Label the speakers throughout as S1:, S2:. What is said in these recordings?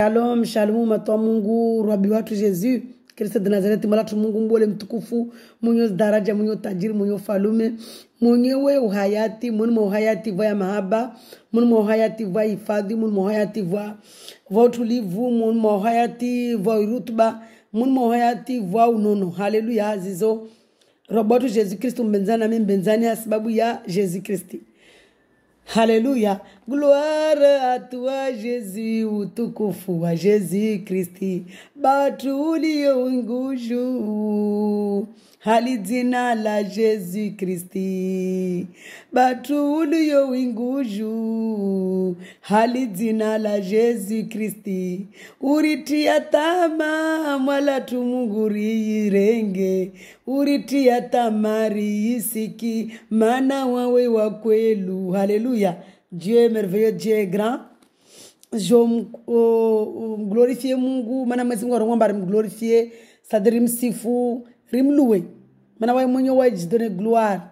S1: Shalom, shalom watu Mungu, Rabi watu Yesu Kristo de Nazareti, malatu Mungu mbole mtukufu, mwenye daraja, mwenye tajiri, mwenye ufalume, mwenyewe uhayati, mwenye uhayati vya mahaba, mwenye uhayati vya hifadhi, mwenye uhayati vya vya utulivu, mwenye uhayati vya rutuba, mwenye uhayati vya unono. Haleluya, zizo Robo watu Yesu Kristo mbenzana mimi mbenzani, sababu ya jesu Kristo. Hallelujah! Gloire à toi, Jésus, utukufu wa Jésus Christi. Batulie unguju. hali jina la Jesu Kristi, batu ulio winguju, hali jina la Jesu Kristi, uritia tama mwala tumuguri irenge, uritia tamari isiki, mana wawe wakwelu Haleluya! jie merveilleux, jie grand jo mglorifie Mungu, maana Mwenyezi Mungu anamwomba mglorifie, sadiri msifu rimlouer. Maintenant, il donne gloire.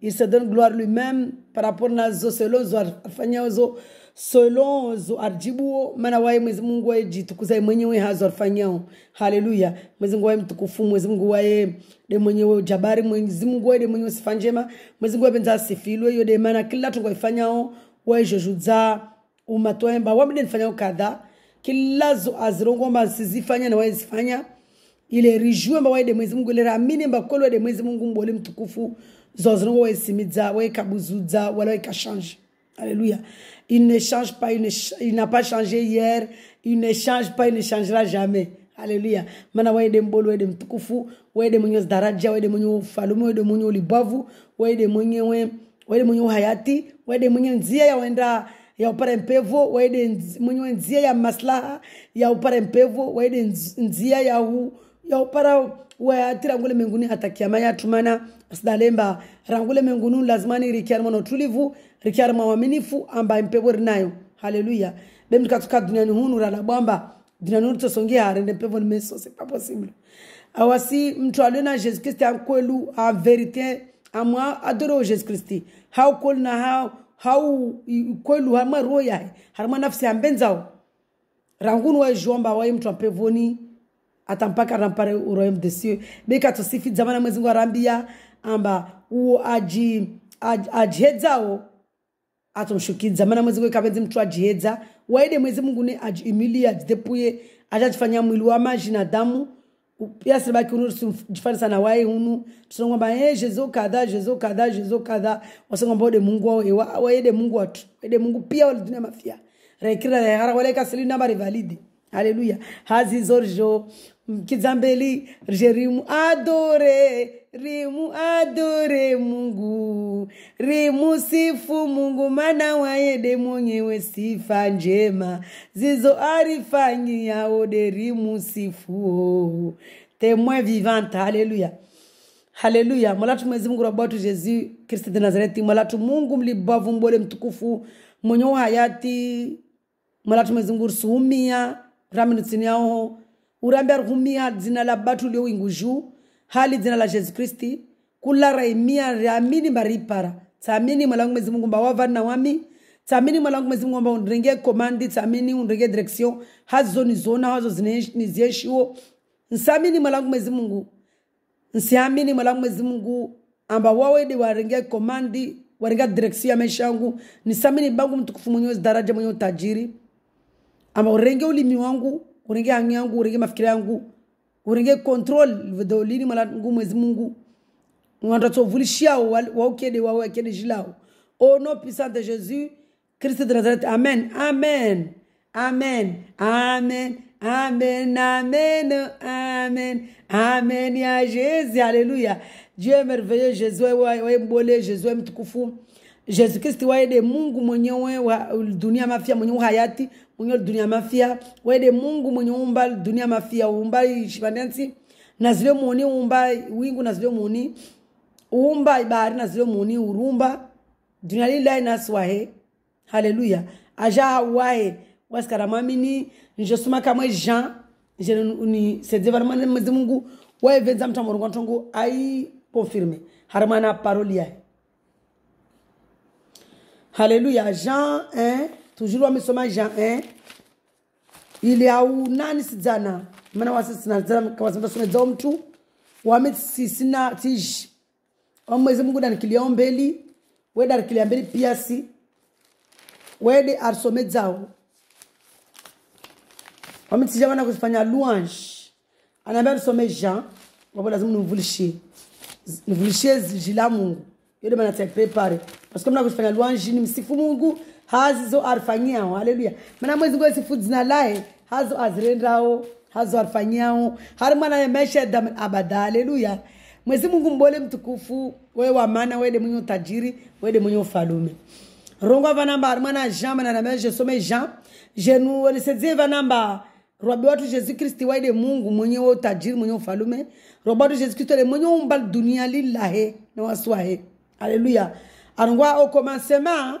S1: Il se donne gloire lui-même par rapport à zo selon zo afanya zo selon zo arjibu maana waye Mwenyezi Mungu waye jitukuzaye mwenyewe hazo afanyao haleluya Mwenyezi Mungu waye mtukufu Mwenyezi Mungu waye de mwenyewe jabari Mwenyezi Mungu waye de mwenyewe sifa njema Mungu waye benza sifilwe yo de maana kila tungo ifanyao oh, waye jojudza umatoemba wamde nifanyao kadha kila zo azirongomba sizifanya na waye zifanya ilerijue mbawaide mwezi mungu liramini mbakolwede mwezi mungu mbole mtukufu zozongo waisimidza waikabuzudza wala change. alléluia il ne change pas il n'a pas changé hier il ne change pas il ne changera jamais haleluya mana waide mbolu waide mtukufu waide mwenye daraja waide mwenye ufalume waide mwenye ulibavu we, mwenyewe waide mwenye uhayati waide mwenye nzia ya wenda, ya upare mpevo waide mwenye nzia ya maslaha ya upare mpevo waide nzia ya u, yauparau wayati rangule menguni atakiama yatumana asidalemba rangule mengunu lazimani rikiarima na utulivu rikiarima uaminifu ambaye mpepo rinayo haleluya bemtu katuka duniani hunu ralabwamba duniani hunu tosongea harende mpepo nimesose paposimlo awasi mtu aliona jesu kristi ankwelu en amwa adoro jesu kristi hau na hau hau kwelu harima roho yahe nafsi ambenzao rangunu waejuamba waye mtu ampevoni atampaka rampare uroyaume des cieux beka tusifi zamana mwezi mungu arambia amba uwo aji ajihedzawo atomshukidza mana mwezi mungu ikapenzi mtu ajihedza waide mwezi mungu ne ajiimilia ajidepuye achajifanya mwili wa maji na damu piasibaki unu tujifanisa na waye unu tusongomba e eh, jezo kadha jezo kadha jezo kadha wasongomba ode mungu wao ewa eh, waede mungu watu waede mungu pia walidunia mafia rekira rehara waleka selini namba rivalidi Alléluia. zorjo. Kizambeli. Rimu adore. Rimu adore Mungu. Rimu sifu Mungu maana wayede mwenyewe sifa njema. Zizo ya ode rimu sifu. Temwe vivanta. Alléluia. haleluya mwalatu mwezi mungu rabwatu jesu Kristi de nazareti mwalatu mungu mlibavu mbole mtukufu mwenye hayati mwalatu mwezi mungu rsumia raminutini yaoho urambe arihumia dzina la batu liowinguju hali dzina la jesu kristi kulara imia riamini maripara tsamini mwalangu mwezi mungu mba na wami tsamini mwalangu mwezi mungu mba undrenge komandi tsamini undrenge direksion hazo nizona hazo nizieshiwo nsamini mwalangu mwezi mungu nsiamini mwalangu mwezi mungu amba wawede warenge komandi warenga direksion ya maisha yangu nisamini bangu mtukufu mwenyewe mwenye utajiri tajiri ama urenge ulimi wangu urenge hamu yangu urenge mafikira yangu urenge control dolini malangu mwezi mungu wandatsovulishiao waukede wawe akede jilao au oh, nom puissant de jésus christ de nazareth amen amen amen amen amen amen amen amen ya jésus haleluya dieu merveilleux jésus waye mbole jésus waye mtukufu jésus kristi waede mungu mwenyewe wa dunia mafia mwenyewe hayati mwenye dunia mafia wede mungu mwenye umba dunia mafia umba ishipandensi na zile muni umba wingu na zile muni umba ibari na zile muni urumba dunia lilai naswahe haleluya aja hawahe wasikaramamini njosuma kamwe jean vana vanamwana mwezi mungu waevedza mtambo rongo ntongo aikonfirme hari mwana paroli yahe haleluya jean eh? Toujours wamesoma Jean 1 iliaunani sidzana mana wasinasomedza mtu wame sisina tizhi omwezi mungu danikiliao mbeli wede arikilia mbeli piasi wede arisomedzawo wamitizha vana kuzifanya louange anaambia nisome jean wapo lazima nimvulishie nivulishie jila mungu yode manatsa prepare paske mna kuzifanya louange ni msifu mungu hazizo arifanyaho haleluya mana mwezi ngwezi dzina lahe hazo azirendawo hazo arifanyaho hari mwana yemesha damin haleluya mwezi mungu mbole mtukufu wewe wa maana wede mwenye utajiri wede mwenye ufalume rongo vanamba ari mwana jean mananamea jesome jean jenu welisedzie vanamba rwabi watu jesu kristi waide mungu mwenye wo utajiri mwenye ufalume rwabi watu jesu kristi wale mwenye umba dunia lilahe na wasuahe haleluya arongwa okomansema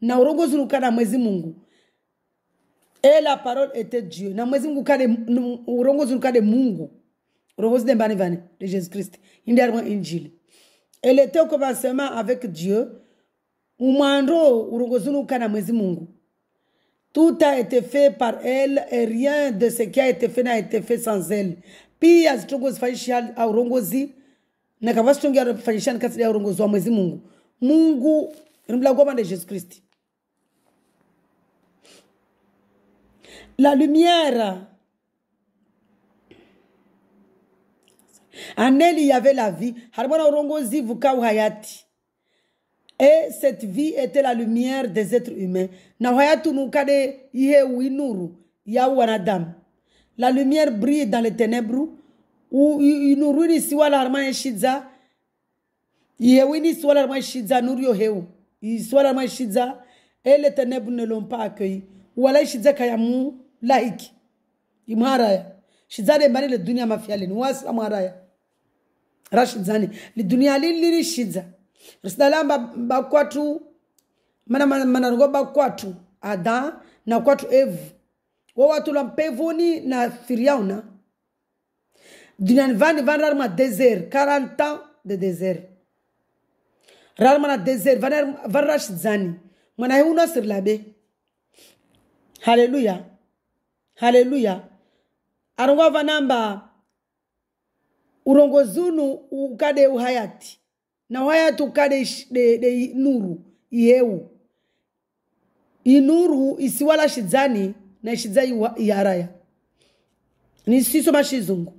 S1: na urongozi ukana mwezi mungu et eh, la parole était dieu na mwezi mungu kade urongozi ukade mungu urongozi dembani vane, de jésus christ indi arwa injili elle était au commencement avec dieu urongo urongozi ukana mwezi mungu tout a été fait par elle et rien de ce qui a été fait n'a été fait sans elle pia zitongozifanyisha aurongozi na kava zvitonge arofanyisha nikatsidai aurongozi wa mwezi mungu mungu de Jésus kristi la lumière. En elle, il y avait la vie. uhayati. Et cette vie était la lumière des êtres humains. winuru ya La lumière brille dans les ténèbres. Ou inururi siwa la arma yeshiza. Yewini siwa la arma yeshiza. Nurio heu. Siwa la arma Et les ténèbres ne l'ont pas accueilli. Ou alors yeshiza kayamu. laiki imharaya shizane mani lidunia mafyalini wasa mharaya rashidzani lidunia liliri shidza risidalamba bakwatu mana manaringo bakwatu ada na kwatu evu wo watu la mpevuni na firiauna duniani vani vani rarima désert 40 ans de désert rarima na désert vani rashidzani mwanahiuna sirilabe Hallelujah haleluya arongova namba urongozi unu ukade uhayati na uhayati ukade de, de nuru iyewu inuru shizani na shizai iharaya nisiso mashizungu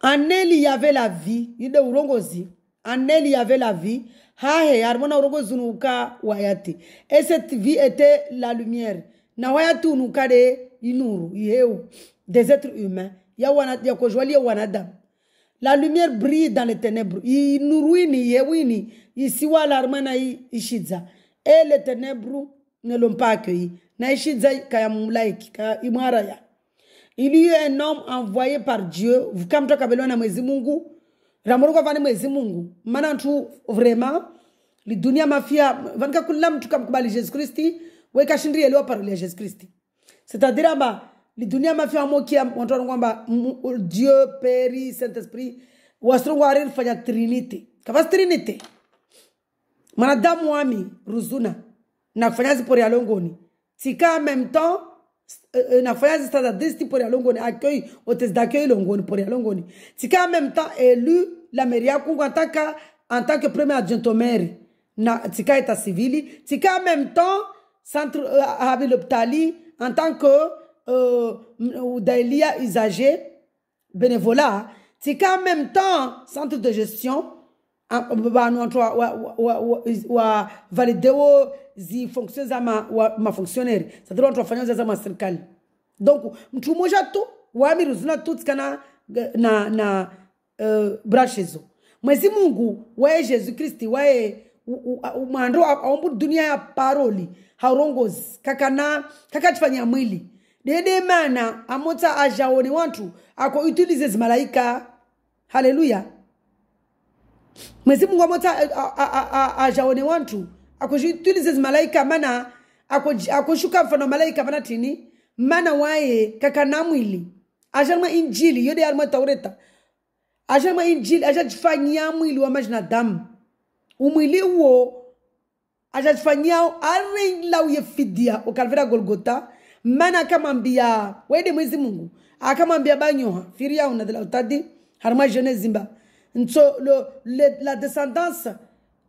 S1: aneli yave la vie ide urongozi aneli yave la vi. hahe harmona urogo zunuka wayati et cette vie était la lumière na wayati unukade inuru yeu des êtres humains ya wana ya kojwali ya wanadamu la lumière brille dans les ténèbres inuruini yewini isiwa larmana ishidza. et les ténèbres ne l'ont pas accueilli na ishidza kaya mulaiki kaya imara ya il y a un homme envoyé par Dieu kamtoka belona mwezi Mungu ramoroko vane mwezi mungu mana anthu vrema lidunia mafia vanika mtu mthu kamkubali jesu kristi wekashindirielewa parole ya jesu kristi cest amba lidunia mafia amokia wantu wana kwamba dieu peri saint esprit wasirongo ari lifanya trinity kavasi trinite mwanadamu wami ruzuna na kufanya zipori alongoni sika en même temps în afară de ça, des pour longoni, accueil, hôtesse d'accueil longoni, pour longoni. Si qu'en même temps élu la mairie en en tant que premier adjoint maire, na tika état civil, si qu'en même temps centre Habil en tant que euh, d'Elia usager bénévolat, si qu'en même temps centre de gestion, nous entre validé zifonctionne za mafonctionnaire ma cetadire wanthu wafanyaza za maserikali donc mtu umweca tu waamiri uzina tutsikana na na uh, brashezo mwezi mungu wae jesu kristi wae mwando aumbu dunia ya paroli haurongozi kakana kakatifanya mwili dede mana amotsa ajaone ako utilize zimalaika haleluya mwezi mungu amotsa ajaone wanthu akuchitwilize zimalaika mana akushuka mfano malaika mana tini mana waye kakanamwili achalima injili yode yalima taureta achalima injili achachifanyia mwili wa damu umwili wo achachifanyia arilauye fidia ukalvera golgota mana akamwambia wede mwezi mungu akamwambia banyoha firi yao nadela utadi harima jene zimba nso la descendance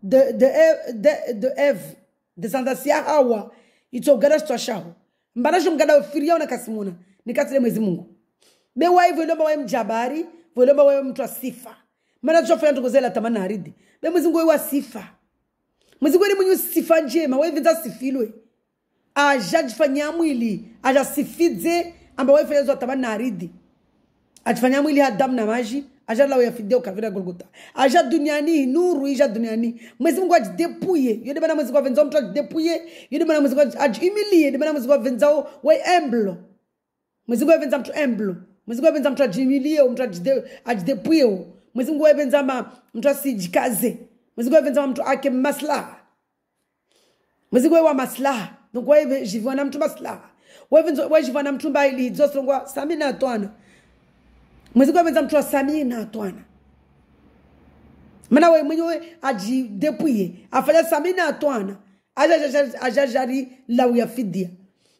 S1: de, de, de, de eve ndisandasia hawa itogada twashaho mbana shomgada ofiria una kasimuna nikatire mwezi mungu bewai velomba wai mjabari velomba wai mtu asifa maana tshofanya ntukuzela tamani haridi be mwezi mungu wa sifa mwezi kweli mwenye sifa njema waivinza sifilwe ajajifanyia mwili ajasifidze amba waifanyazwa tamani haridi ajifanyia mwili hadamu na maji aja lao ya fideo kavira golgota aja duniani nuru ija duniani mwezi mungu ajidepuye yode mana mwezi kwa venzao mtu ajidepuye yode mana mwezi kwa ajihumilie yode mwezi kwa venzao we emblo mwezi mungu avenza mtu emblo mwezi mungu avenza mtu ajihumilie mtu ajide ajidepuye mwezi mungu avenza mtu asijikaze mwezi mungu avenza mtu ake maslaha mwezi mungu wa maslaha donc wewe jivana mtu maslaha wewe wewe mtu mbaya ili samina atwana mwezi kwa mweza mtu asamie na atwana mana we mwenye mwenyewe ajidepuye afanya samii na atwana ajajari lau ya fidia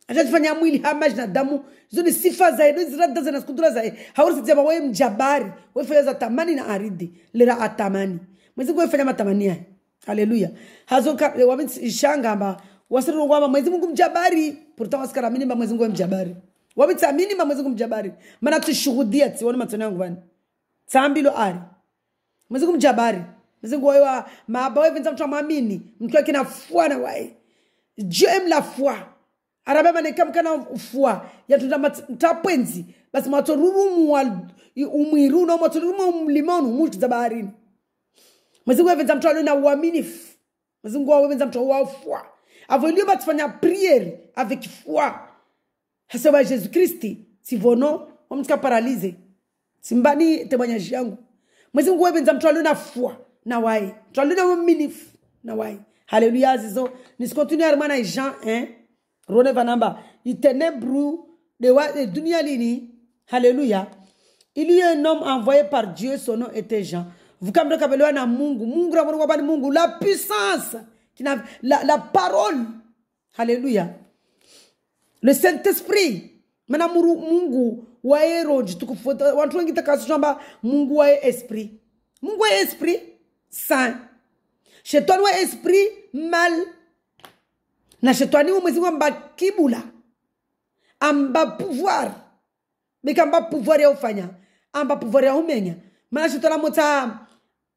S1: ajazifanya mwili hamaji na damu Zuni sifa zae ndo zirada zina skudura zae haurisijama wewe mjabari We fanya za tamani na aridi lera atamani mwezi kwa wefanya matamani ya. haleluya hazoka eh, Wasiru wasirungwamba mwezi mungu mjabari Purta pourtant wasikaramini mba mwezi mungu mjabari wabitsamini mamwezi kumjabari mana tishuhudia tsione matsoni yangu vani tsambilo ari mwezi kumjabari mwezi kuoiwa maba wevinza mtu amamini mtu akina fua na wai jem la fua arabe maneka mkana fua yatunda mtapwenzi basi wa umwiru no mwatsorurumua mlimano mutu za baharini mwezi kuwevinza mtu alio na uaminifu mwezi kuwevinza mtu wafua avo ilio batifanya prieri avec foi Asema Yesu Christi, sivono wamtika paralize. Simbani temanyaji yangu. Mwezi Mungu wewe na fua na wai. de minif, na wai. Haleluya zizo. Nisikontinue à et Jean hein. Eh? Rone vanamba. Itenebru de wa de dunia lini. Alléluia, Il y a un homme envoyé par Dieu, son nom était Jean. Vous na Mungu. Mungu ramwana Mungu la puissance la, la parole. Hallelujah. Le sent espri. Mwena mwengu waye ronj. Tukou fote. Wan chwen gita kansu chan ba mwengu waye espri. Mwengu waye espri. San. Chetouan waye espri. Mal. Na chetouan ni ou mwenzi mwa mba kibou la. Mba pouvoir. Mbeke mba pouvoir ya ou fanya. Mba pouvoir ya ou menye. Mwena chetouan la mwota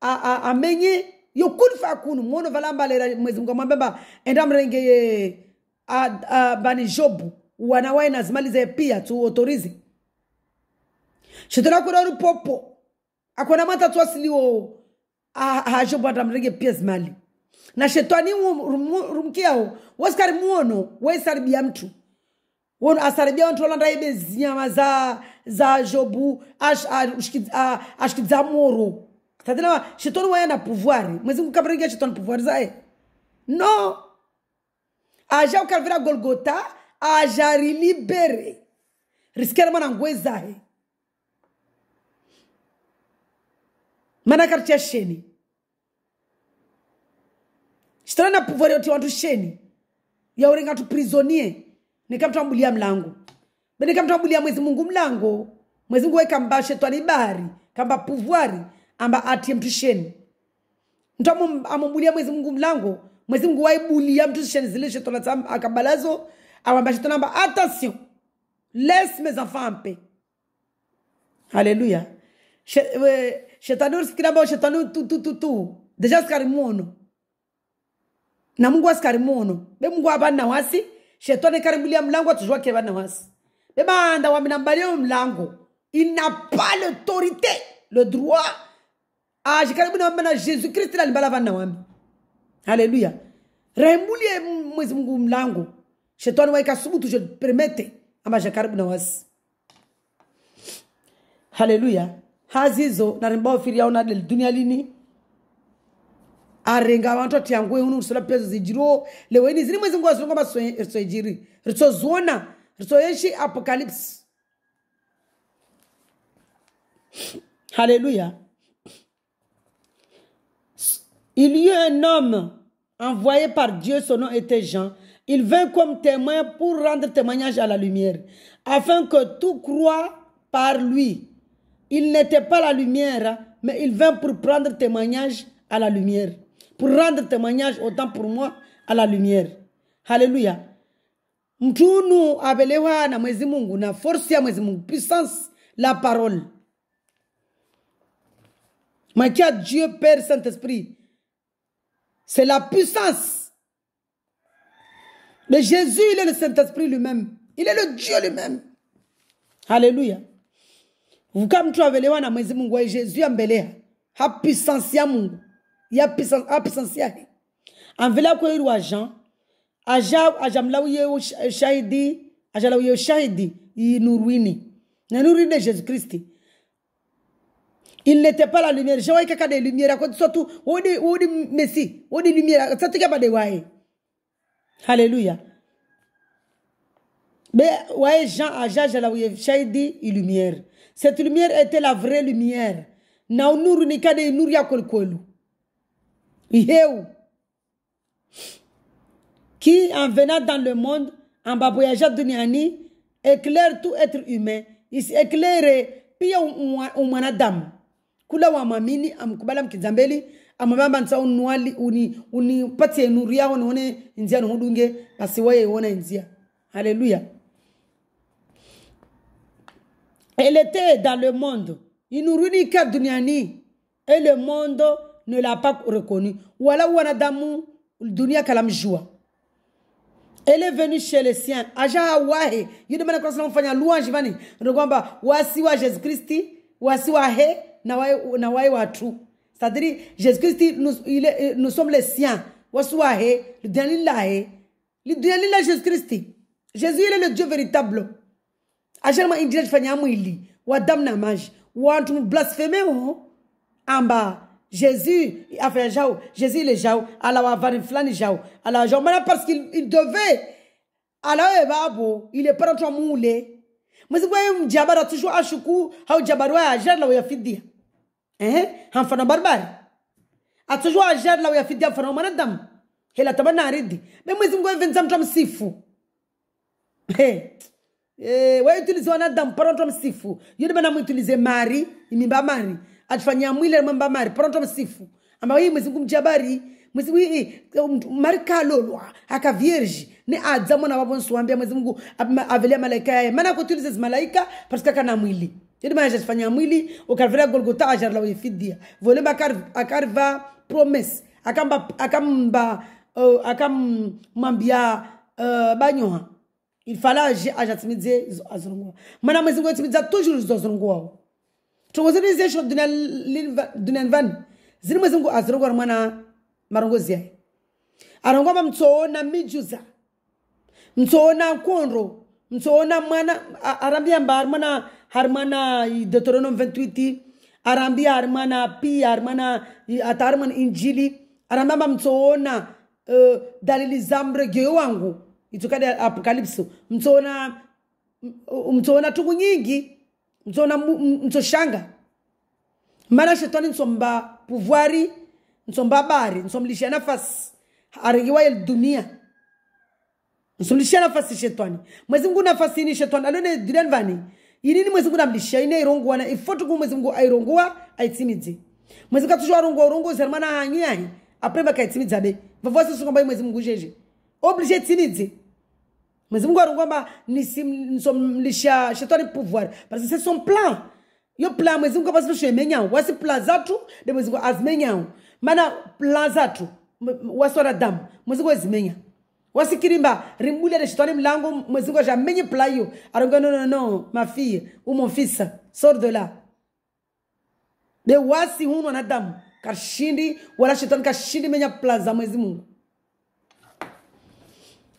S1: a menye. Yo koun fwa koun. Mweno vala mba lera mwenzi mga mwembe ba. Enda mrengye mwenye. Ah, ah, bani jobu wanawai na zimali za pia tu otorizi kuda kuna popo akona mata matatu asiliwo hajobu ah, adamrege pia zimali na shetani rumkiao wasikari muono waisaribia mtu wono asaribia mtu wala ndaibe zinyama za za jobu ashikidza moro tatinawa shetani waya na pouvoir mwezi mkabarigia shetani pouvoir zaye no aja ukalvira golgota ajarilibere risikira mana zahe mana karitia sheni shitana na puvore kuti wantu sheni ya yaurenga tuprizonie nikamtambulia mlango ambulia mwezi mungu mlango mwezi mungu weka wekamba shetani bahari kamba puvwari amba ati mtu sheni mtu amumbulia mwezi mungu mlango Mwenyezi Mungu waibulia mtu shani zile akabalazo awamba shetani amba attention laisse mes enfants en paix. Haleluya. Shetani usifikiri ambao shetani tu tu Deja muono. Na Mungu askari muono. Be Mungu abana wasi shetani karibulia mlango atujua ke bana wasi. Be banda waminambalio mlango. Il n'a pas l'autorité, le droit. Ah, j'ai carrément Jesus christ là, il Haleluya. Raimulie Mwenyezi Mungu mlango. Shetani waika subutu je permete ama je karibu na wasi. Haleluya. Hazizo na rimbao firi yao del dunia lini? arenga vantu ati yangu uno pezo zijiro leweni zini mwezi nguva Rito masoejiri Rito ritsoyeshi apokalipsi haleluya Il y eut un homme envoyé par Dieu, son nom était Jean. Il vint comme témoin pour rendre témoignage à la lumière, afin que tout croit par lui. Il n'était pas la lumière, mais il vint pour prendre témoignage à la lumière, pour rendre témoignage autant pour moi à la lumière. Alléluia. Mtunu abelewa na mwezi Mungu na force ya mwezi Mungu, puissance la parole. Maquia Dieu Père Saint-Esprit. C'est la puissance. Mais Jésus, il est le Saint-Esprit lui-même. Il est le Dieu lui-même. Hallelujah. Vukamtu avez Mungu Jésus Il a puissance il Mungu. a puissance, a puissance Jean. Jésus-Christ il n'était pas la lumière je vois way kaka de lumière Surtout, où est messie. messi est lumière te pas de voir. Alléluia. mais voyez Jean à Jean dit shaidi lumière cette lumière était la vraie lumière na nuru ni kade nuru ya kolkolu iheu qui en venant dans le monde en de Niani éclaire tout être humain il s'éclaire un manadame. kula wamwamini amkubala mkizambeli amwambamba nsa unuwali uni unipatie nuru yao nione nzia nihudunge basi weye iona nzia haleluya elle était dans le monde inuru ni ika duniani et le monde ne l'a pas reconnu wala wana damu dunia kalamjua Elle est venue chez les siens. Aja wahe. Yudemana kwa sana mfanya louange vani. Ndio kwamba wasi wa Yesu Kristi, wasi wa he, c'est-à-dire jésus-christ eh, nous, sommes les siens le dernier le dernier là jésus-christ jésus il est le dieu véritable ajalma indirect Wadam amba Jésus a fait Jao. Jésus Jao. Alors flan Jao. Alors parce qu'il il devait. Alors il Il est pas en train de Mais c'est quoi un toujours à ايه هنفنا بربري اتجوا اجر لو يفيد يفنا وما ندم هلا تمنى ردي بمزم كو فين زم تمسيفو ايه eh, wautilize wanadamu paronto msifu yule bana muutilize mari imimba mari atufanyia mwili mwamba mari paronto msifu ambao hii mwezi kumjia bari mwezi hii eh, mari kalolwa aka vierge ni adza mwana wavo nsuambia mwezi mungu avelia malaika yaye maana kutulize zimalaika patikaka na mwili Ele mais fanya mwili ukarvira Golgotha ajara la fidia. Vole bakar akarva promise. Akamba akamba uh, eh, akamwambia uh, eh, banyoha. Il fallait agir ajatimize azongo. Mana mwezingo timiza toujours zozongo wao. Tongozeni zesho dunan dunanvan. Zini mwezingo azongo mwana marongozi yake. Arongoma mtsoona mijuza. Mtsoona nkondro. Mtsoona mwana arambia mbar mwana harmana deuteronome 28 araambia harmana pia harmana hata harmana injili anaambamba mtsoona uh, dalili za mregeo wangu itukadi apokalipso mtsoona mtsoona tuku nyingi mtsoona mtsoshanga mana shetani ntsomba puvuari nsomba habari nsomlishia nafasi arengiwa ya dunia nsomlishia nafasi shetani mwezi mungu nafasini shetani alone duniani vani inini mwezi muna mdishiya ine irongowana ifoti ku mwezi mungu airongowa aitsimidze mwezi katsusha warongowa urongozi ari mwana anyanyi apremba kaitsimidzabe vavo vasisungambai mwezi mungu zhezhe oblishe itsimidze mwezi mungu warongowa mba nisomlisha shatwari puvuari parasi sesomplan yo plan mwezi mungu apasitosho emenyawo wasi plan zatu de mwezi mungu azimenyawo mana plan zatu wasora damu mwezi mungu wezimenyawo wasikirimba rimbulya lexitwani mlango mwezingo xa menyi playo arongo no no no ma fille ou mon fils sort de là de wasi hunu wanadamu kashindi wala shetani kashindi menya plaza mwezi mungu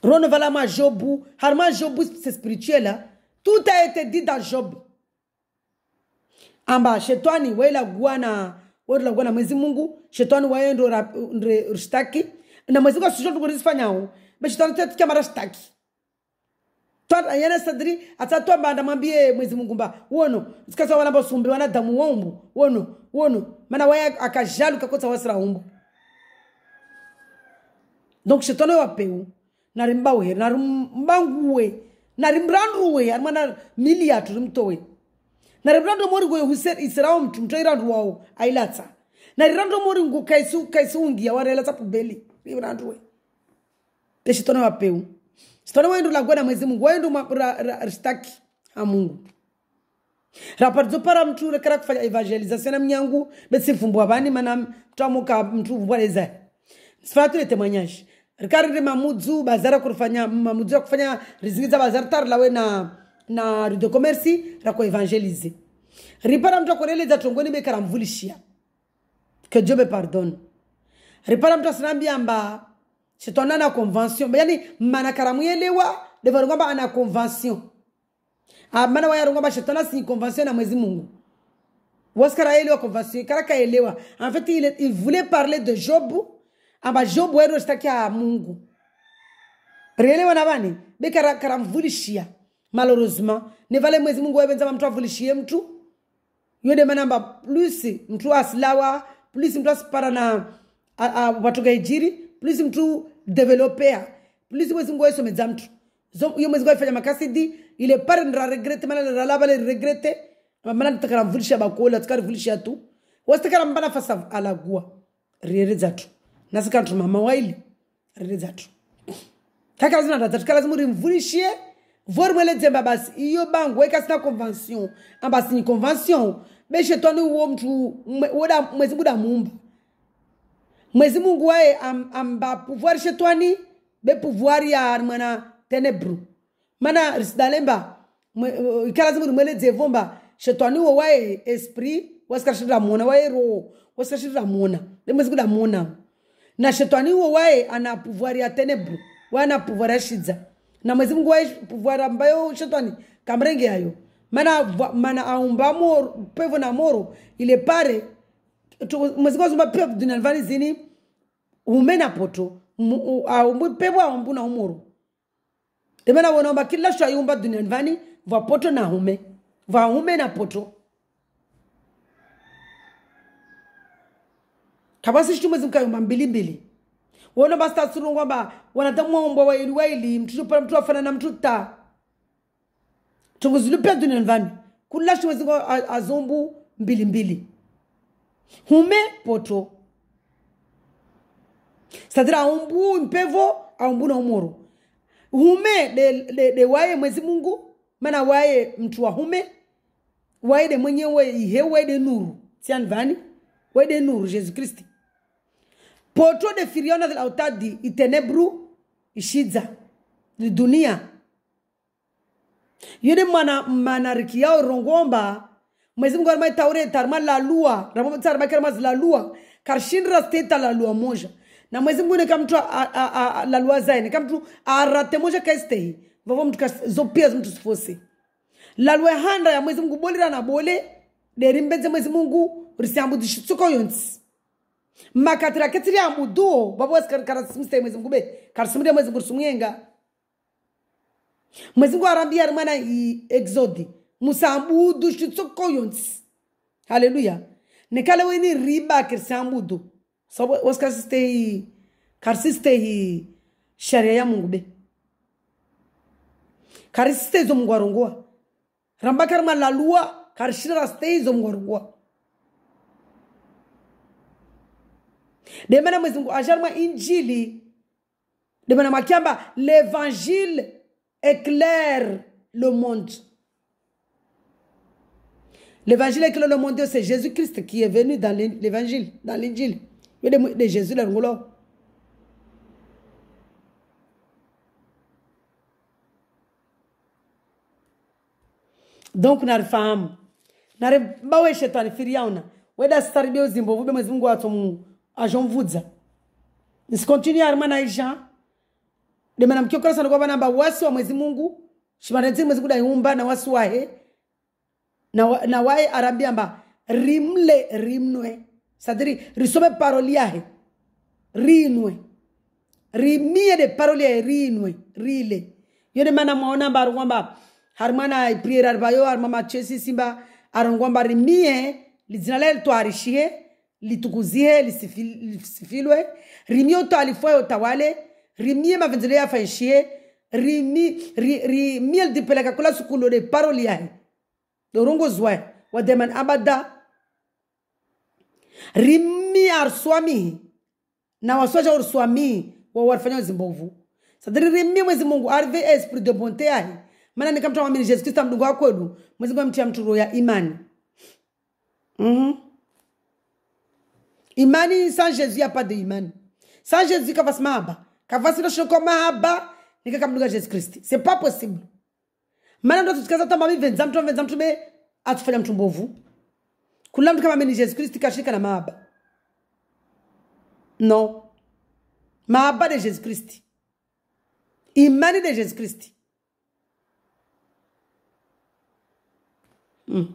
S1: Rono vala ma jobu. Harma jobu se spirituela. Hein? Tout a été dit dans Job. En bas, chez toi, ni la guana, ou la guana, mais mungu, chez toi, ni waye ndo shtaki. Na mwezi kwa sujol tukurisi fanya huu. Basi tutatukia mara shtaki. yana sadri ata atatoa banda mwambie mwezi Mungu mba wono sikasa wana bosumbi wana damu wombu wono wono mana waya akajalu kakotsa wasira umbu donc shetani wapeu nari mbauhe nari mbanguwe nari mranduwe ari mwana mili yatu rimtowe nari mrandu mori goye huser israo mtu mtu irandu wao ailatsa nari randu mori ngukaisi kaisi ungia warailatsa pubeli rimranduwe peshitona wapeu sitona waendu lagwena mwezi mungu waendu ristaki ha mungu rapatizo para mtu rekera kufanya evangelization na mnyangu betsifumbwa vani mana mtu amuka mtu vumbwa lezai sifana tulete mwanyashi rikariri mamudzu bazara kurifanya mamudzu ya yakufanya rizingidza bazara tari lawe na na rue de commerce evangelize ripara mtu akureledza tongoni mekara bekaramvulishia kedjobe pardon ripara mtu asinambiamba shitwana ana convention yani manakaramuelewa devaro kwamba ana convention amana ah, wayaro kwamba shetani si convention na mwezi Mungu waskara elewa convention karaka elewa en fait il, il voulait parler de Job amba ah, Job wero shtakia Mungu rielewa na bani bekara karamvulishia malheureusement nevale mwezi Mungu webenza mtu avulishie mtu yode manamba plus mtu asilawa plus mtu asipara na watu gaijiri polisi mtu developer polisi mwezi ngo esomedza mtu yo mwezi ngo ifanya makasidi ile pare ndra regrete mana ralaba le regrete mana takara mvulisha bakola takara mvulisha tu wasitakara mbana fasa alagua rere dzatu nasikantu mama waili rere dzatu kaka lazima ndaza tikala lazima rimvulishie vori mweledzemba basi iyo bangu waikasina convention ambasini convention beshe twani uwo mtu mwezi buda mumba mwezi mungu waye am, amba pouvoir shetwani be pouvoir ya mwana tenebru mana risidalemba uh, ikalazimu rimwele dzevomba shetwani wo waye esprit wasikashidira mona waye roho wasikashidira mona rimwezi kuda mona na shetwani wo waye ana pouvoir ya tenebru wana pouvoir ya shidza na mwezi mungu waye pouvoir ambayo shetwani kamrenge yayo mana, mana aumba moro pevo na moro ile pare mwezi kwa zumba pevo dunalvani zini umenapoto pebwa na umuru temena wonomba kila shwa yumba duniani vani va poto na ume va ume na poto kabasi shitume zimkayumba mbili mbili wono basta suru waili waili mtu pala mtu afana na mtu ta tunguzulu pia duniani vani kula shitume zingo azumbu mbili mbili hume poto c'est-à-dire à un bout, un umuru hume de, de, de waye mwezi mungu mana waye mtu wa hume waye de mwenye mwenyewe ihe waye de nuru waye de nuru Jezu kristi potro de firiona de la autadi itenebru ishidza ni dunia yede mana riki yao rongomba mwezi mungu arma itaure tarma la lua, rama tarma la lua, karshindra steta la lua moja na mwezi mwine kama mtu laluazaine kama mtu arate moja kaistei vavo mtu zopia mtu sifosi lalue handa ya mwezi mungu bolira na bole deri mbeze mwezi mungu risambudishitsuko yonsi makatira ketiri ambuduo vavo karasimisei mwezi mungu be karasimurie mwezi mungu risumwenga mwezi mungu arambia ari mwana i exodi musambudu shitsuko yonsi haleluya nekale weni riba kirisambudu So was karsiste hii karsiste hii sharia ya Mungu be. Karsiste ramba Mungu arungua. Rambaka rama lalua karshira ste hizo Demana mwezi Mungu injili. Demana makiamba levangile éclaire le monde. L'évangile éclaire le monde, c'est Jésus-Christ qui est venu dans l'évangile, dans l'injil. de, de Jésus le ngolo. Donc narifahamu. Nari bawe shetani firiauna. Weda saribia uzimbo vube mwezi mungu atomu ajomvudza. Nisikontinue arima na isha. Demana mkiokora sana kwa banamba wasi wa mwezi mungu. Shimarenzi mwezi kuda iumba na wasi wahe. Na, na wae arambia mba rimle rimnwe. C'est-à-dire, risome paroliae, rinwe. Rimie de paroliae, rinwe, rile. Yone mana mwaona mba arungwamba, harmana priera arbayo, harmama chesi simba, arungwamba rimie, jina lake litwarishie, litukuziwe, lisifilwe. Rimie utwalifue utawale, rimie mavendeleo yafanyishie, rimi ri, rimie lidipeleka kula sukulo de paroliae. Dorungo zwae, wademan abada, rimi arswami na wasoja waswacha wa wawarifanya zimbovu sadiri sadiririmi mwezi mungu arve esprit de bonte mana yahi maana nikamtawamini jesu kristu amdungu wakwedu mwezi amtia mtu roho ya imani mm-hmm. imani sans jesu ya pas de imani sans jésus kavasi mahaba kavasi ndoshoko mahaba nikakamdunga jesu kristi c'est pas possible maana ndo tutikaza tamba mi venza mtu venza mtume atufanya mtu mbovu mtu kama Christ na Non. Maaba de Jésus Christ. Imani de Jésus Christ. Hmm.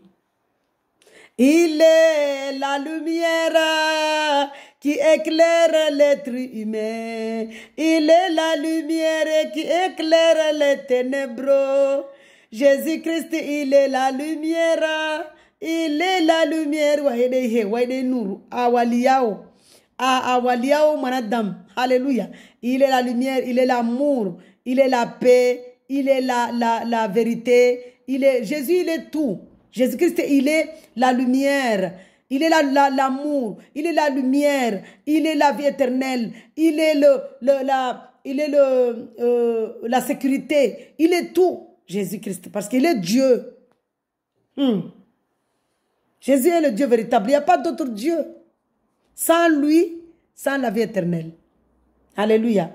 S1: Il est la lumière qui éclaire l'être humain. Il est la lumière qui éclaire les ténèbres. Jésus-Christ, il est la lumière il est la lumière il est la lumière il est l'amour il est la paix il est la, la, vérité il est jésus il est tout jésus christ il est la lumière il est l'amour, il est la lumière, il est la vie éternelle, il est le, le la, il est le, euh, la sécurité, il est tout, Jésus-Christ, parce qu'il est Dieu. Hmm. Jésus est le Dieu véritable. Il n'y a pas d'autre Dieu. Sans lui, sans la vie éternelle. Alléluia.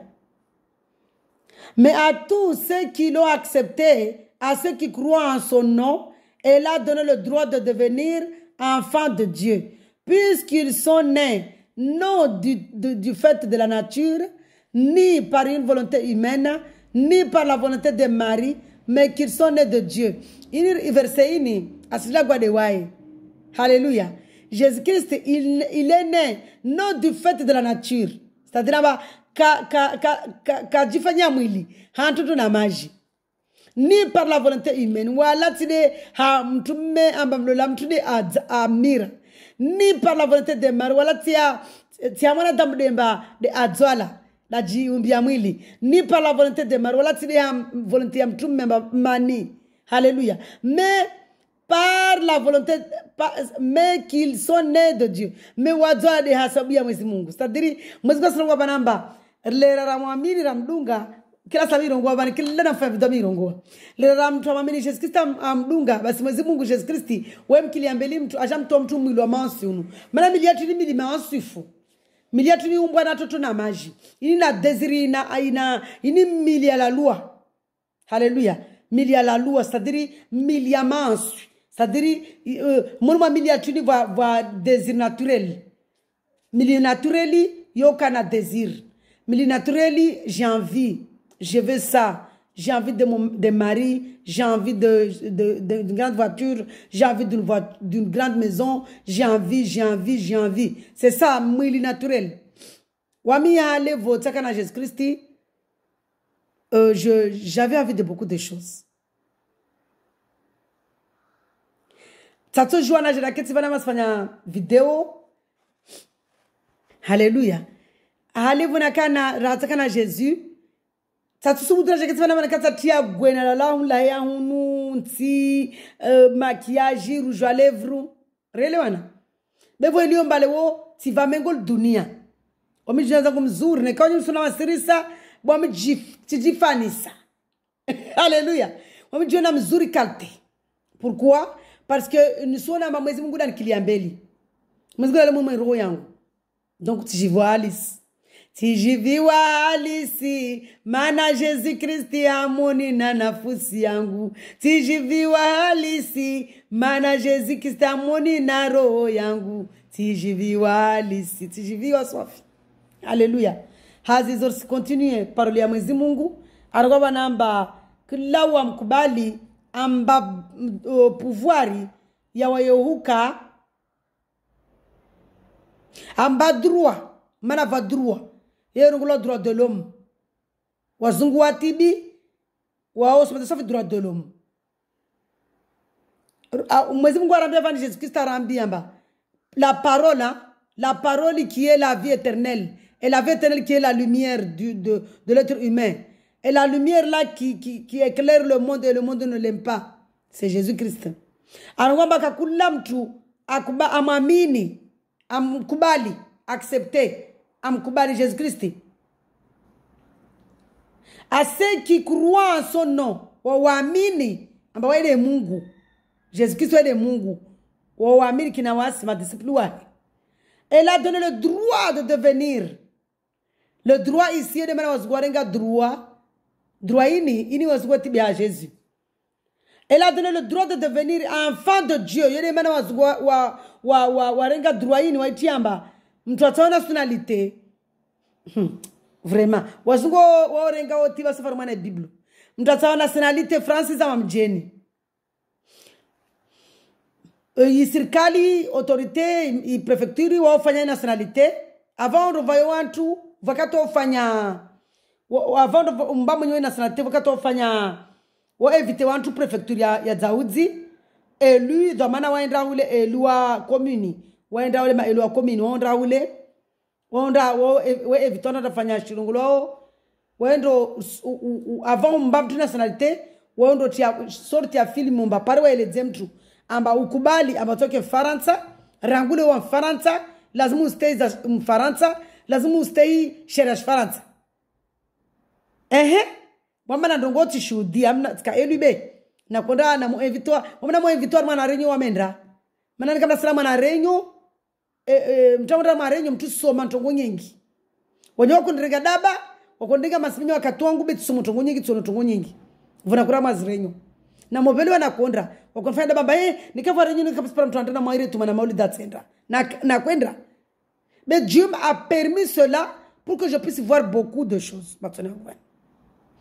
S1: Mais à tous ceux qui l'ont accepté, à ceux qui croient en son nom, elle a donné le droit de devenir enfants de Dieu, puisqu'ils sont nés non du, fait de la nature, ni par une volonté humaine, ni par la volonté de Marie, mais qu'ils sont nés de Dieu. Verset Hallelujah, Jésus-Christ, il, il, est né, non du fait de la nature. C'est-à-dire, ah, kajifanyia mwili hantutu na maji ni par la volonté humaine wala tine ha mtume amba mlola mtune amira ni par la volonté de mar, wala tia tia dambu demba de adzwala umbia mwili ni par la volonté de mar, wala tine ha volonté ya mtume mani Hallelujah, mais par la volonté, mais qu'ils sont nés de Dieu. Mais mewadzadehasabia mwezi Mungu cest à sitadiri mwezi kwasilongwa panamba lera ramwamini ramdunga kila sabi mirongoa vani kila lena nafanya vitu mirongoa lera ra mtu amamini Yesu Kristo amdunga basi mwezi Mungu Jesus Kristo we mkili ambeli mtu ashamtoa mtu mtu mwilu wa maasi unu Mana mili ni mili mawasifu mili yetu ni umbwa na toto na maji ini na deziri, ina aina ini mili ya lalua haleluya mili ya lalua sadiri mili ya maasi C'est-à-dire, euh, monument va, va désir naturel. Milieu naturel, il n'y a aucun désir. Milieu naturel, j'ai envie, je veux ça. J'ai envie de, mon, de mari, j'ai envie d'une de, de, de grande voiture, j'ai envie d'une d'une grande maison, j'ai envie, j'ai envie, j'ai envie. C'est ça, milieu naturel. le Jésus-Christ, euh, j'avais envie de beaucoup de choses. Tatojuwa na jira keti bana masifanya video. Haleluya. Halivuna kana rata kana Jesu. Tatusubudra jira keti bana kata tia gwena la la la ya hunu nti makiyaji rouge à lèvres. Relewana. Bevo elio mbale wo oh, tivamengol dunia. Wamijina zangu mzuri na kwa nyusuna wasirisa wamejifanisa. Haleluya. mzuri kalte. Pourquoi? parce que nisiona mwezi mungu danikilia mbeli mwezi mungu alimumwe roho yangu donc tijivoa halisi tijiviwa halisi maana jesu kristi amoni na nafusi yangu tijiviwa halisi maana jesu kristi amoni na roho yangu tijiviwa halisi tijiviwa swafi haleluya hazi zorizikontinue parole ya mwezi mungu anakuwa wanaamba kila wamkubali amba pouvoir ya wayehuka amba droit mana va droit yerungula droit de l'homme wazungu watibi wao simatasafi droit de l'homme mwezi mungu arambia vani jésus christ arambia amba la parole hein? la parole qui est la vie éternelle et la vie éternelle qui est la lumière du, de, de l'être humain et la lumière là qui, qui, qui éclaire le monde et le monde ne l'aime pas, c'est Jésus-Christ. Anakwamba kakula mtu akuba amkubali, accepter, amkubali Jésus-Christ. À ceux qui croient en son nom, wawaamini ambao de Mungu. Jésus Christ est Mungu. qui kina wasi ma discipline. Elle a donné le droit de devenir. Le droit ici est de Mwana Wazgwarenga droit Droaini, ini wazugoti bia Jésus. Elle a donné le droit de devenir enfant de Dieu. Yeye mwana wazugwa wa wa wa warenga droaini waitiamba mtoto wa nationalité. Hmm. Vraiment. Wazungu waorenga woti basafari mwana Biblia. Mtoto wa nationalité Francis ama mjeni. Uh, serikali autorité i prefecture waofanya nationalité avant ndo vayo wantu vakatofanya wavandu mba mwenyewe na sanate wa evite wantu prefecture ya, ya dzaudzi elu dzamana waenda ule elu wa komuni waenda ule maelu wa komuni waonda ule wa evite wana atafanya shilungu lwao waendo avant mba mtu nationalite waondo tia sorti ya filimu mba pare ele zemtu amba ukubali amba toke faransa rangule wa faransa lazimu ustei za mfaransa lazimu ustei sherash faransa ehe wamana ndongotishuhudia amna tika elube nakonda namuinvitoa wamana muinvitoa mwana renyu wamenda mana ni kama nikamdasira mwana renyu e, e, mtaonda mwana mtu soma ntongo nyingi wenye wakundirenga daba wakundirenga masimenya wakatwangu betisoma ntongo nyingi tsono ntongo nyingi vuna kura mwazi renyu na mopele wanakondra wakunfanya daba ye nikava renyu nikapasipara mtu andana mwaire tumana mauli atsenda nakwendra na na mais Dieu a permis cela pour que je puisse voir beaucoup de choses maintenant ouais.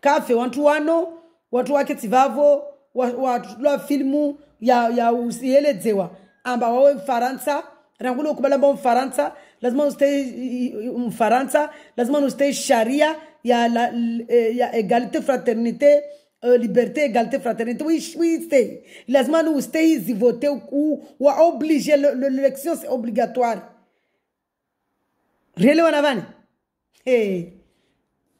S1: kafe wantu wano watu film, on ya, ya amba wawe mfaransa rangulo kubala mfaransa lazima France, mfaransa sharia ya, la, ya egalite fraternite eh, liberté, égalité, fraternité. Oui, oui, stay voter ou ou obliger l'élection c'est obligatoire. Réellement avant. Hey.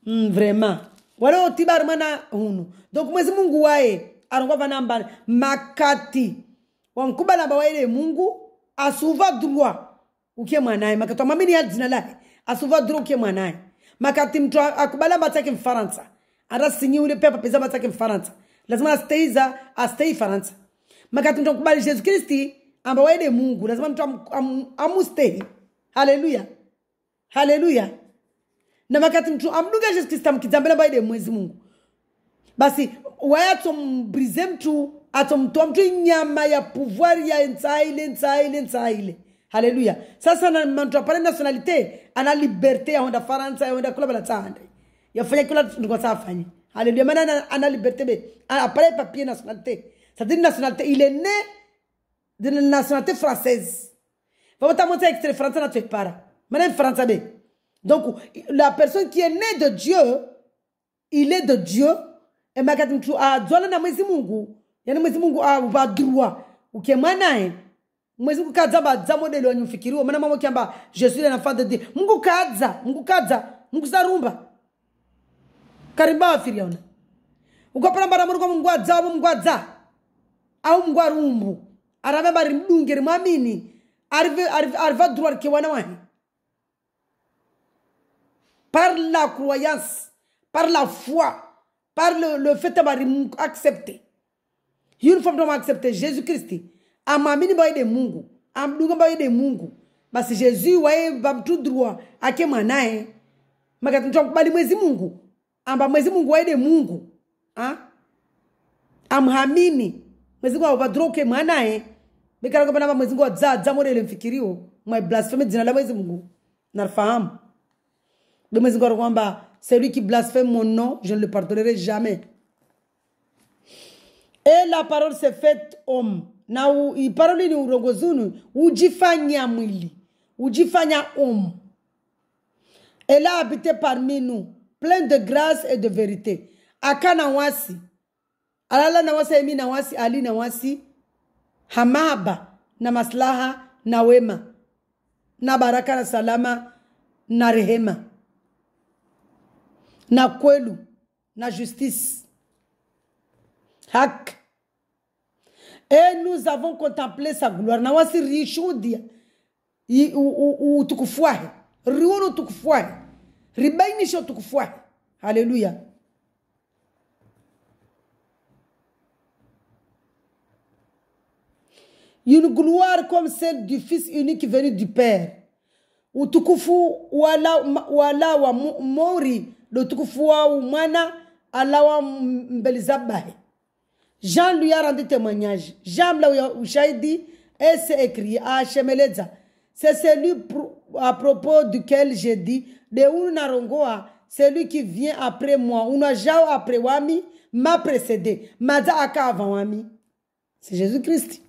S1: Hmm, vraiment. wanaotiba mwana hunu donc mwezi mungu waye arongova namba makati wamkuba namba waile mungu asuva drwa ukie mwanaye makati wamwamini ya jina lae asuva drwa ukie mwanaye makati mtu akubala matake mfaransa atasinyi ule pepa peza matake mfaransa lazima asteiza astei faransa makati mtu akubali jesu kristi amba waile mungu lazima mtu am, am, amustehi haleluya haleluya namakati mthu amdunge yesu khristu amkhidzambela mbaide mwezi mungu basi waye atsombrize mtu atsomtoa mtu inyama ya pouvoir ya ntsaile ntsaile ntsaile haleluya sasa na manthu apale nationalité ana liberté yahonda faransa yahonda kulapela tsaanda yafanya kila ndikwatsafanye haleluya maana ana, ana liberté be apale papier nationalité satiri nationalité il est né d'une nationalité française vamotamotsa extrait français natswepara maana mfaransa be Donc, la personne qui est née de Dieu, il est de Dieu. Et makati a dzona na mwezi mungu yani mwezi mungu avadhurwa ba un mwezi mungu kadza badza modeli wanyu mfikiriwo mana mama je suis ile enfant de dieu mungu kadza mungu kadza mungu sarumba karimba de il mungu adza mungu adza au ah, mungu arumbu Arrive, par la croyance, par la foi, par le, le fait d'avoir accepté. Une fois que accepté Jésus-Christ, amamini baide Mungu, amduga baide Mungu. Basi Yesu wae bamtu droit ake mwanae. Makatunja kubali mwezi Mungu. Amba mwezi Mungu waide Mungu. Ha? Amhamini. Mwezi Mungu awabadroke mwanae. Mikara kwa mwezi Mungu wadza, oh, dza mwere ile mfikirio. Mwa blasfeme jina la mwezi Mungu. Narfahamu. Celui qui blasphème mon nom, je ne le pardonnerai jamais. Et la parole s'est faite homme. Na parole ni urongozunu, ujifanya mwili, ujifanya homme. Elle a habité parmi nous, pleine de grâce et de vérité. Akana wasi. Alala na nawasi, emi na wasi, ali Nawasi. Hamaba Namaslaha Nawema. na Na baraka na salama na rehema na kwelu na justice. Hak. Et nous avons contemplé sa gloire. Na wasi rishudia. Utukufuahi. Riwono utukufuahi. Ribainisho utukufuahi. Alléluia. Une gloire comme celle du Fils unique venu du Père. Ou wala, wala wa mori le tukufu wa mwana alawa jean lui a rendu témoignage jean la dit, et s'est écrit à c'est celui à propos duquel j'ai dit de unarongoa celui qui vient après moi unajao après wami m'a précédé Madaaka aka ah, avant wami c'est jésus christ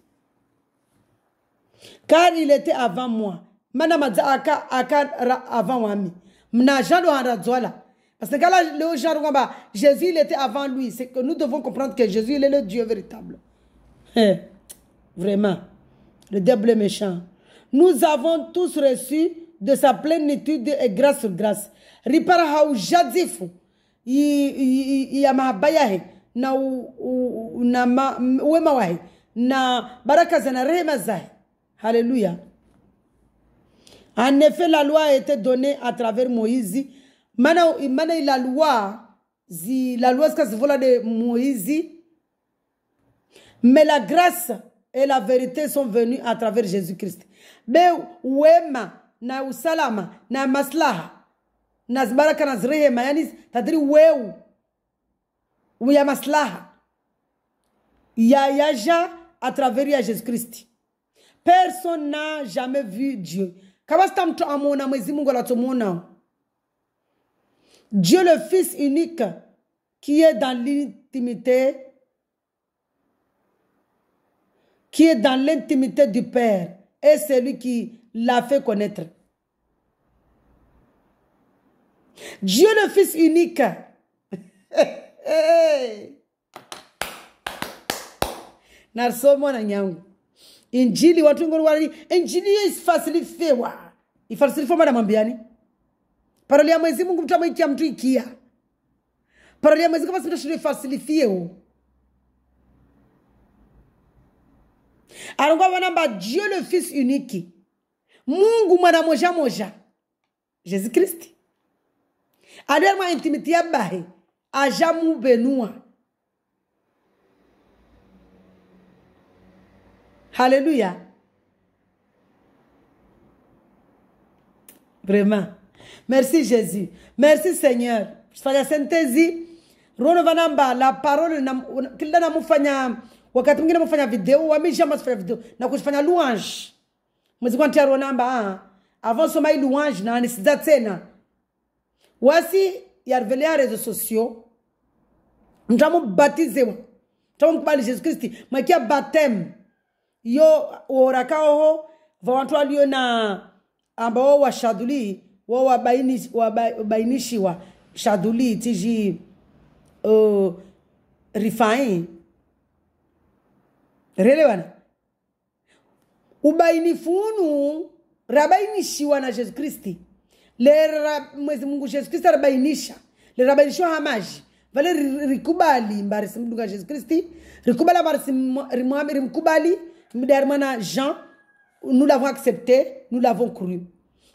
S1: car il était avant moi mana maza aka aka avant wami mna jalo handra parce que là, le genre Jésus, il était avant lui. C'est que nous devons comprendre que Jésus, il est le Dieu véritable. Hein? vraiment, le diable est méchant. Nous avons tous reçu de sa plénitude et grâce sur grâce. Ripara hau jadifu. Yamahabayahe. Na Na baraka Na Alléluia. En effet, la loi a été donnée à travers Moïse maana maana ila loi zi, la loi de moïse mais la grâce et la vérité sont venues à travers jésus christ be wema na usalama na maslaha na zbaraka na zirehema yani tadri weu ya maslaha ya yaja à travers jésus christ personne n'a jamais vu dieu kabasta sitamtu amona mwezi mungu tomona. Dieu le Fils unique qui est dans l'intimité, qui est dans l'intimité du Père, et c'est lui qui l'a fait connaître. Dieu le Fils unique. narisomona nyangu injili watu ngori wari injili ifasilifewa ifasilifwa mada mambiani parole ya Mwenyezi Mungu mtu ameitia mtu ikia parole ya Mwenyezi Mungu basi mtu ashindwe fasilithio alongwa wanamba Dieu le fils unique Mungu mwana moja moja Jésus Christ adere mwa intimité ya bahe aja benua Hallelujah. Vraiment. Merci Jésus. Merci Seigneur. Fanya sentensi. Rono vanamba la parole na kila na mufanya wakati mwingine mufanya video wa wamisha masifanya video na kufanya louange. Mwezi kwa tia ntia ronamba ah. Avant soma hii louange na anisiza tena. Wasi ya yarvelea rezo sosyo. Mtamu batizewa. Mtamu kubali Yesu Kristi. Mwakia baptême. Yo orakao ho vawantu walio na ambao washaduli wawabainishiwa shaduli tiji rifain rabainishiwa na jesu kristi lera mwezi mungu jesu kristi arabainisha lerabainishwa hamaji vale rikubali mbari christi Christi. kristi jean nous l'avons accepté nous l'avons cru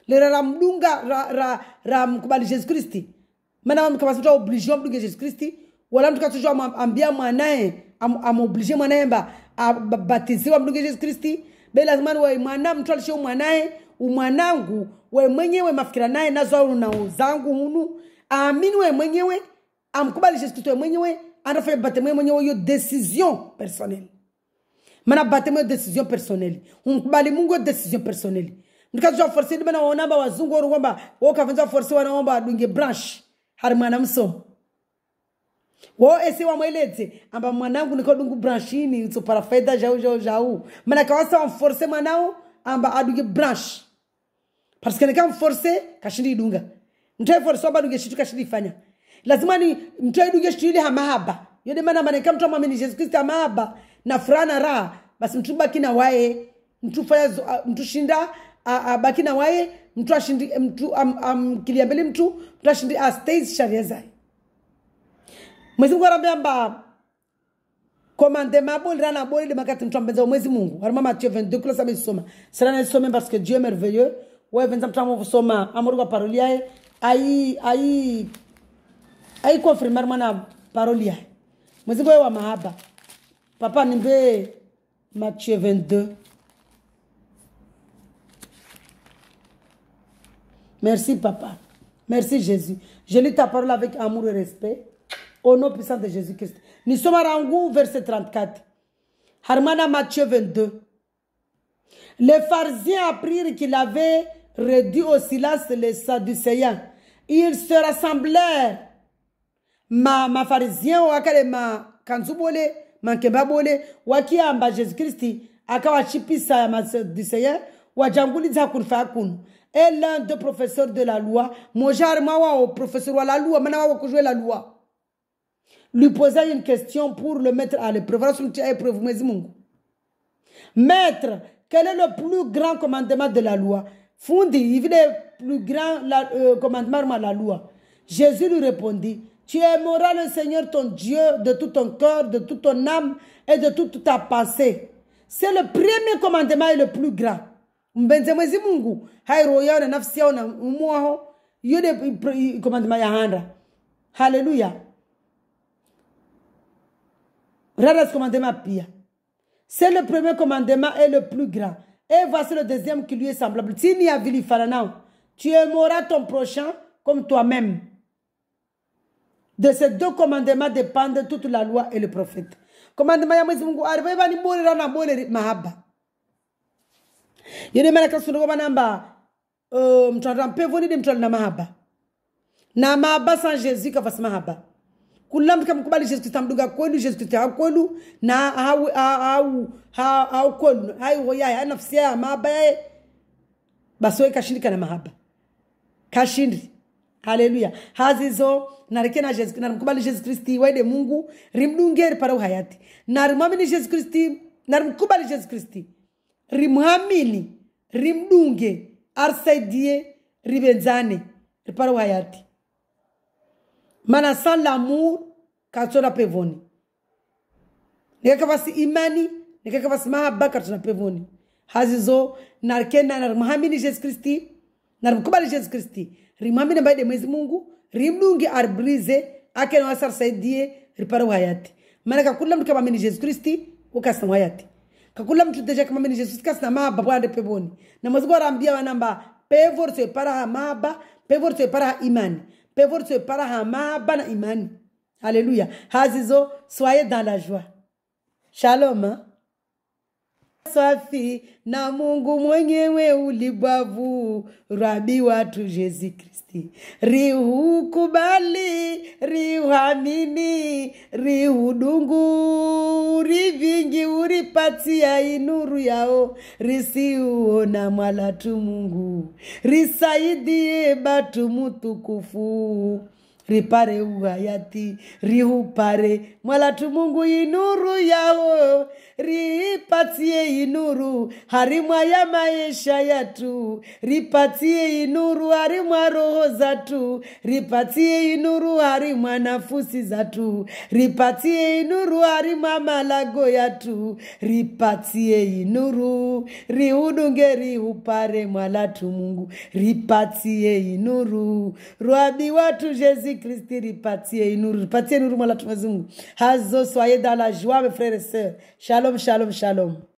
S1: leraramdunga ramkubali ra, ra, yesu kristi maana mkapasita oblige amdunge yesu kristi wala mtu kachocho ambia mwanaye am, mwanaye mba abatiziwe amdunge yesu kristi belazimani we mwana mtu alishe umwanaye umwanangu we mwenyewe mafikira naye nazwau na uzangu hunu aamini we mwenyewe amkubali yesu kristo we mwenyewe anafanya batemo mwenyewe hiyo decision personnel mana batemo hiyo decision personnel umkubali mungu hiyo decision personnel ndikazva forsi ndimene waonamba wazungu ori kwamba wokabvenza forsi wanaomba adunge brush hari mwana mso wo ese wamweledze amba mwanangu ndikadungu brush ini utsopara faida zhau zhau zhau mana kawasa wamforse mwanawo amba adunge branch pasikane kamforse kashindidunga mtoeforse wabadunge chitu kashindifanya lazimani mtoedunge chitu ile hamahaba yode mana maneka mtu amwamini Yesu Kristo amahaba na furaha na raha basi mtu baki na waye mtu shinda abaki na waye mtu ashindi mtu am, am, kilia mbele mtu mtu ashindi a stage sharia zai mwezi mungu arambia mba komande maboli rana boli de makati mtu ambenza mwezi mungu arama matio 22 kula sabi soma na soma parce que dieu merveilleux wewe venza mtu amu soma amuru kwa parolia yaye ai ai ai confirmer mwana parolia mwezi mungu wa mahaba papa nimbe matio 22 Merci, papa. Merci, Jésus. Je lis ta parole avec amour et respect. Au nom puissant de Jésus-Christ. Nous sommes à Rangou, verset 34. Harmana Matthieu 22. Les pharisiens apprirent qu'il avait réduit au silence les sadducéens. Ils se rassemblèrent. Ma, ma pharisien akale ma kanzubole, ma kebabole, wakiamba Jésus-Christ, akawachipisa ya masadducéens, wajanguliza kunfakunu et l'un des professeurs de la loi, Mojar Mawa, professeur de la loi, maintenant la loi. Lui posa une question pour le mettre à l'épreuve. Maître, quel est le plus grand commandement de la loi Fondi, il le plus grand euh, commandement de la loi. Jésus lui répondit, tu aimeras le Seigneur ton Dieu de tout ton cœur, de toute ton âme et de toute ta pensée. C'est le premier commandement et le plus grand mbenze mwezi mungu hai roho yao na nafsi yao na umwaho yone komandima yahanda haleluya raras commandement pia c'est le premier commandement et le plus grand et voici le deuxième qui lui est semblable tini avili faranao tu aimeras ton prochain comme toi-même de ces deux commandements dépendent toute la loi et le prophète commandement ya mwezi mungu ariva ivanibwerera naborere mahaba yede mene kasundo kwa manamba eh, mtu anataka mpevu nidi mtu alina mahaba na mahaba san jesu kafasi mahaba kula mtu kamkubali jesu kristo amduga kwenu jesu kristo hakwenu na au au au kwenu hai hoya nafsi ya mahaba yae basi wewe kashindika na mahaba kashindi haleluya hazizo narike na jesu narimkubali jesu kristi waide mungu rimdungeri para uhayati narimwamini jesu kristi narimkubali jesu kristi rimuhamini rimdunge arisaidie ribenzane ripare wayati mana sans lamour katona pevoni nikakavasi imani nikakavasi mahaba katsona pevoni hazizo narikenda narimhamini jesu kristi narimkubali jesu kristi rimuhamini ambaye mwezi mungu rimdunge aribrize akena wasarisaidie ripare wayati mana kakula mtu kamamini jesu kristi ukasamwayati kakula mtu deja kama mene jesus kasi na maba bwande peponi na mwezi kwa rambia wanamba pevor se para maba pevor se para imani pevor se para ha maba na imani haleluya hazizo soyez dans la joie shalom hein? safi na Mungu mwenyewe ulibavu rabi watu Yesu Kristi rihukubali riuhamini rihudungu rivingi uripatia inuru yao risiuona mwalatu Mungu risaidie batu mutukufu ripare uhayati rihupare mwalatu Mungu inuru yao ripatsiyei nuru hari mwaya maeshayatu ripatsiyei nuru hari mwaroho zatu ripatsiyei nuru hari mwanafusi zatu ripatsiyei nuru hari mwamalago yatu ripatsiyei nuru riudunge riupare mwalatu mungu ripatsiyei nuru rwadi watu jesu kristi ripatsiyei nuru ripatsiyei nuru mwalatu mwezimungu hazoswayedala juame frere ser shalo Shalom, shalom, shalom.